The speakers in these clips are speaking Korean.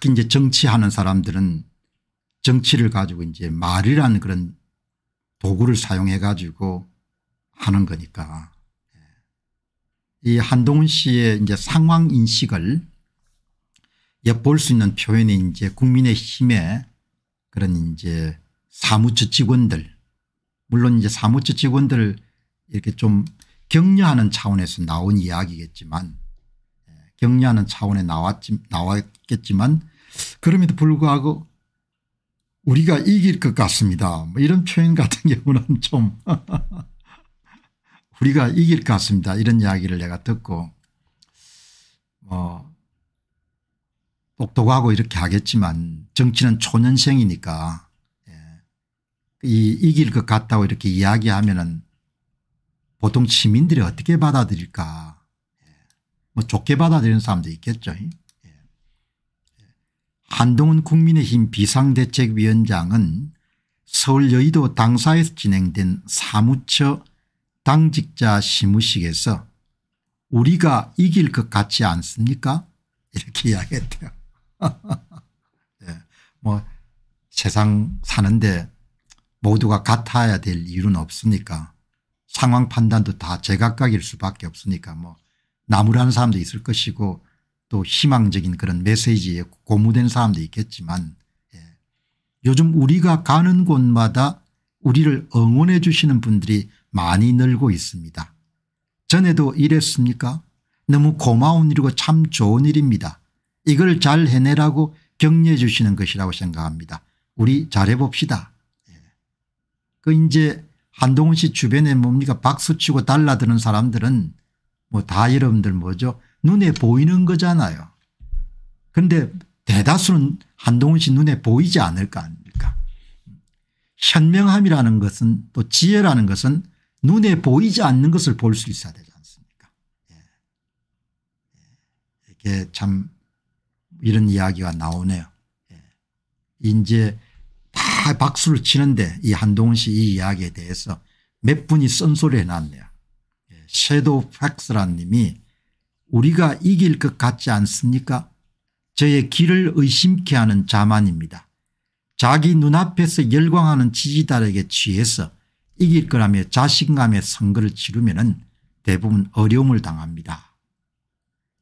특히 이제 정치하는 사람들은 정치를 가지고 이제 말이라는 그런 도구를 사용해 가지고 하는 거니까 예. 이 한동훈 씨의 이제 상황 인식을 엿볼 수 있는 표현이 이제 국민의 힘의 그런 이제 사무처 직원들 물론 이제 사무처 직원들 이렇게 좀 격려하는 차원에서 나온 이야기겠지만 예, 격려하는 차원에 나왔지, 나왔겠지만 그럼에도 불구하고 우리가 이길 것 같습니다. 뭐 이런 표현 같은 경우는 좀 우리가 이길 것 같습니다. 이런 이야기를 내가 듣고 뭐 똑똑하고 이렇게 하겠지만 정치는 초년생이니까 예, 이 이길 것 같다고 이렇게 이야기하면은 보통 시민들이 어떻게 받아들일까 예, 뭐 좋게 받아들이는 사람도 있겠죠. 한동훈 국민의힘 비상대책위원장은 서울 여의도 당사에서 진행된 사무처 당직자 심의식에서 우리가 이길 것 같지 않습니까 이렇게 이야기했대요. 네. 뭐 세상 사는데 모두가 같아야 될 이유는 없으니까 상황 판단도 다 제각각일 수밖에 없으니까 뭐 나무라는 사람도 있을 것이고 또 희망적인 그런 메시지에 고무된 사람도 있겠지만 예. 요즘 우리가 가는 곳마다 우리를 응원해 주시는 분들이 많이 늘고 있습니다. 전에도 이랬습니까 너무 고마운 일이고 참 좋은 일입니다. 이걸 잘 해내라고 격려해 주시는 것이라고 생각합니다. 우리 잘해봅시다. 예. 그 이제 한동훈 씨 주변에 뭡니까 박수치고 달라드는 사람들은 뭐 다 여러분들 뭐죠 눈에 보이는 거잖아요. 그런데 대다수는 한동훈 씨 눈에 보이지 않을 거 아닙니까 현명함이라는 것은 또 지혜라는 것은 눈에 보이지 않는 것을 볼 수 있어야 되지 않습니까 예. 예. 이게 참 이런 이야기가 나오네요. 예. 이제 다 박수를 치는데 이 한동훈 씨 이 이야기에 대해서 몇 분이 쓴소리 해놨네요. 섀도우 팩스란 님이 우리가 이길 것 같지 않습니까? 저의 길을 의심케 하는 자만입니다. 자기 눈앞에서 열광하는 지지달에게 취해서 이길 거라며 자신감의 선거를 치르면 대부분 어려움을 당합니다.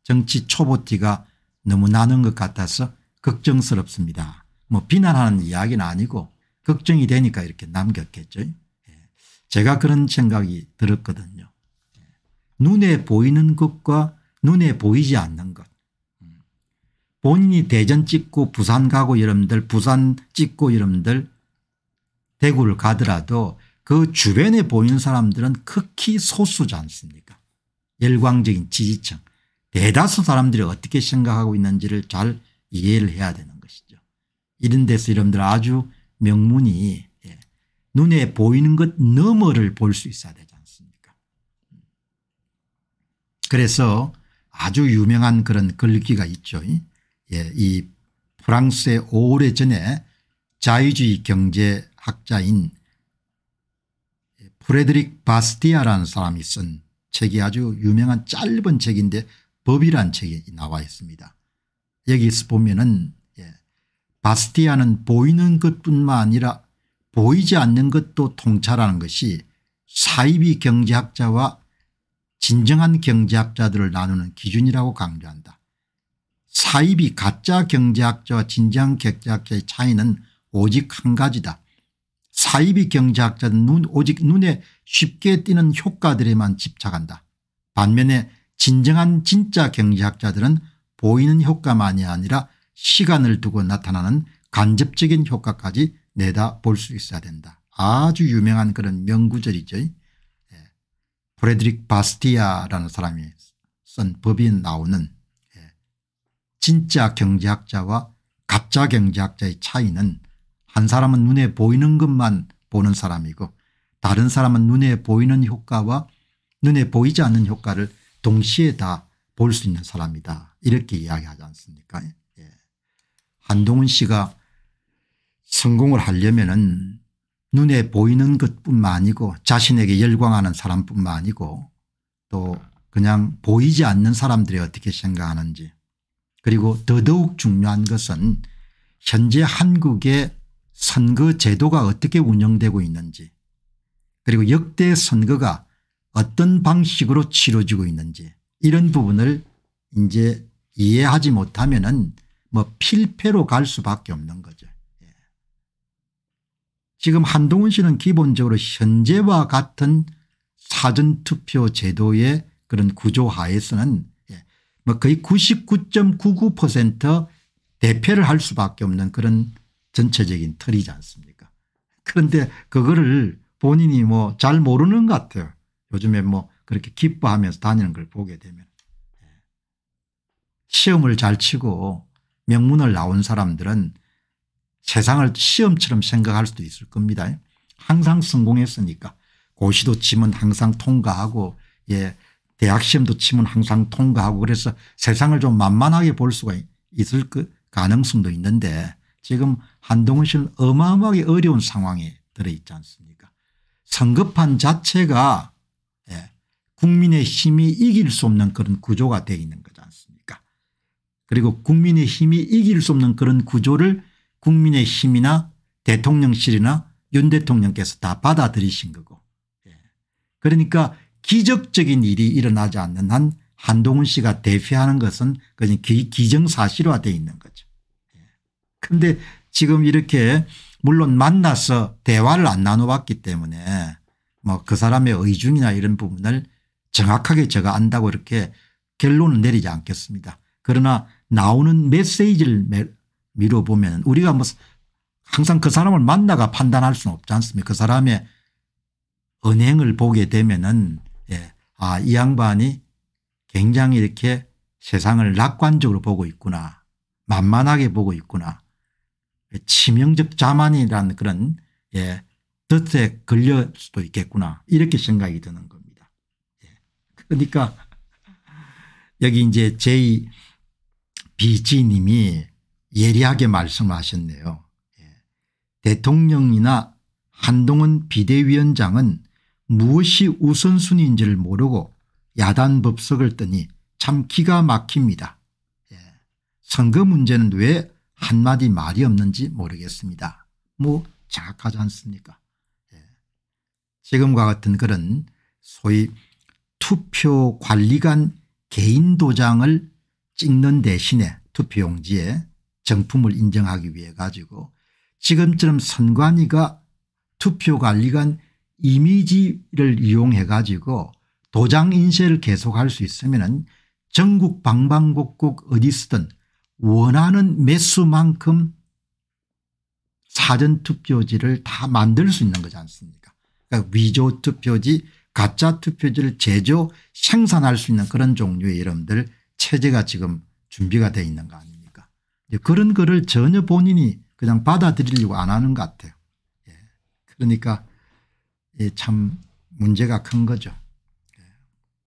정치 초보티가 너무 나는 것 같아서 걱정스럽습니다. 뭐 비난하는 이야기는 아니고 걱정이 되니까 이렇게 남겼겠죠. 예. 제가 그런 생각이 들었거든요. 예. 눈에 보이는 것과 눈에 보이지 않는 것. 본인이 대전 찍고 부산 가고 여러분들 부산 찍고 여러분들 대구를 가더라도 그 주변에 보이는 사람들은 극히 소수지 않습니까 열광적인 지지층 대다수 사람들이 어떻게 생각하고 있는지를 잘 이해를 해야 되는 것이죠. 이런 데서 여러분들 아주 명문이 예, 눈에 보이는 것 너머를 볼 수 있어야 되지 않습니까 그래서 아주 유명한 그런 글귀가 있죠. 예, 이 프랑스의 오래전에 자유주의 경제학자인 프레드릭 바스티아라는 사람이 쓴 책이 아주 유명한 짧은 책인데 법이란 책이 나와 있습니다. 여기서 보면은 예, 바스티아는 보이는 것뿐만 아니라 보이지 않는 것도 통찰하는 것이 사이비 경제학자와 진정한 경제학자들을 나누는 기준이라고 강조한다. 사입이 가짜 경제학자와 진정 경제학자의 차이는 오직 한 가지다. 사이 경제학자는 눈, 오직 눈에 쉽게 띄는 효과들에만 집착한다. 반면에 진정한 진짜 경제학자들은 보이는 효과만이 아니라 시간을 두고 나타나는 간접적인 효과까지 내다볼 수 있어야 된다. 아주 유명한 그런 명구절이죠. 프레드릭 바스티아라는 사람이 쓴 법이 나오는 예, 진짜 경제학자와 가짜 경제학자의 차이는 한 사람은 눈에 보이는 것만 보는 사람이고 다른 사람은 눈에 보이는 효과와 눈에 보이지 않는 효과를 동시에 다 볼 수 있는 사람이다 이렇게 이야기하지 않습니까 예. 한동훈 씨가 성공을 하려면 눈에 보이는 것뿐만 아니고 자신에게 열광하는 사람뿐만 아니고 또 그냥 보이지 않는 사람들이 어떻게 생각하는지 그리고 더더욱 중요한 것은 현재 한국의 선거 제도가 어떻게 운영되고 있는지 그리고 역대 선거가 어떤 방식으로 치러지고 있는지 이런 부분을 이제 이해하지 못하면 은뭐 필패로 갈 수밖에 없는 거죠. 지금 한동훈 씨는 기본적으로 현재와 같은 사전투표 제도의 그런 구조 하에서는 예, 뭐 거의 99.99% 대패를 할 수밖에 없는 그런 전체적인 틀이지 않습니까 그런데 그거를 본인이 뭐 잘 모르는 것 같아요. 요즘에 뭐 그렇게 기뻐하면서 다니는 걸 보게 되면. 예. 시험을 잘 치고 명문을 나온 사람들은 세상을 시험처럼 생각할 수도 있을 겁니다. 항상 성공했으니까 고시도 치면 항상 통과하고 예 대학 시험도 치면 항상 통과하고 그래서 세상을 좀 만만하게 볼 수가 있을 그 가능성도 있는데 지금 한동훈 씨는 어마어마하게 어려운 상황에 들어있지 않습니까 성급한 자체가 예, 국민의 힘이 이길 수 없는 그런 구조가 되어 있는 거지 않습니까 그리고 국민의 힘이 이길 수 없는 그런 구조를 국민의힘이나 대통령실이나 윤 대통령께서 다 받아들이신 거고 예. 그러니까 기적적인 일이 일어나지 않는 한 한동훈 씨가 대표하는 것은 그냥 기정사실화되어 있는 거죠. 그런데 예. 지금 이렇게 물론 만나서 대화를 안 나눠봤기 때문에 뭐 그 사람의 의중이나 이런 부분을 정확하게 제가 안다고 이렇게 결론을 내리지 않겠습니다. 그러나 나오는 메시지를 미뤄보면 우리가 뭐 항상 그 사람을 만나가 판단할 수는 없지 않습니까 그 사람의 은행을 보게 되면은 예. 아, 이 양반이 굉장히 이렇게 세상을 낙관적으로 보고 있구나. 만만하게 보고 있구나. 치명적 자만이라는 그런 예, 뜻에 걸릴 수도 있겠구나. 이렇게 생각이 드는 겁니다. 예. 그러니까 여기 이제 제 j 비지님이 예리하게 말씀하셨네요. 예. 대통령이나 한동훈 비대위원장은 무엇이 우선순위인지를 모르고 야단 법석을 뜨니 참 기가 막힙니다. 예. 선거 문제는 왜 한마디 말이 없는지 모르겠습니다. 뭐 자악하지 않습니까 예. 지금과 같은 그런 소위 투표 관리관 개인 도장을 찍는 대신에 투표용지에 정품을 인정하기 위해 가지고 지금처럼 선관위가 투표관리관 이미지를 이용해 가지고 도장 인쇄를 계속할 수 있으면 은 전국 방방곡곡 어디서든 원하는 매수만큼 사전투표지를 다 만들 수 있는 거지 않습니까 그러니까 위조투표지 가짜투표지를 제조 생산할 수 있는 그런 종류의 이름들 체제가 지금 준비가 돼 있는 거 아닙니까 그런 거를 전혀 본인이 그냥 받아들이려고 안 하는 것 같아요. 예. 그러니까 예, 참 문제가 큰 거죠.